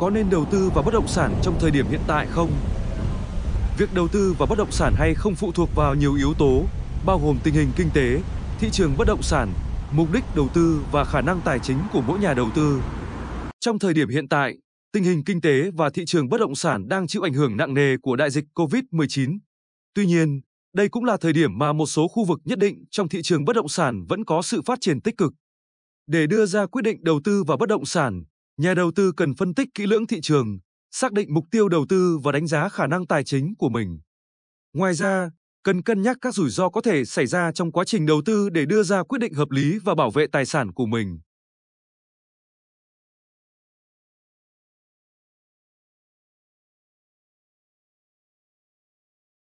Có nên đầu tư vào bất động sản trong thời điểm hiện tại không? Việc đầu tư vào bất động sản hay không phụ thuộc vào nhiều yếu tố, bao gồm tình hình kinh tế, thị trường bất động sản, mục đích đầu tư và khả năng tài chính của mỗi nhà đầu tư. Trong thời điểm hiện tại, tình hình kinh tế và thị trường bất động sản đang chịu ảnh hưởng nặng nề của đại dịch COVID-19. Tuy nhiên, đây cũng là thời điểm mà một số khu vực nhất định trong thị trường bất động sản vẫn có sự phát triển tích cực. Để đưa ra quyết định đầu tư vào bất động sản, nhà đầu tư cần phân tích kỹ lưỡng thị trường, xác định mục tiêu đầu tư và đánh giá khả năng tài chính của mình. Ngoài ra, cần cân nhắc các rủi ro có thể xảy ra trong quá trình đầu tư để đưa ra quyết định hợp lý và bảo vệ tài sản của mình.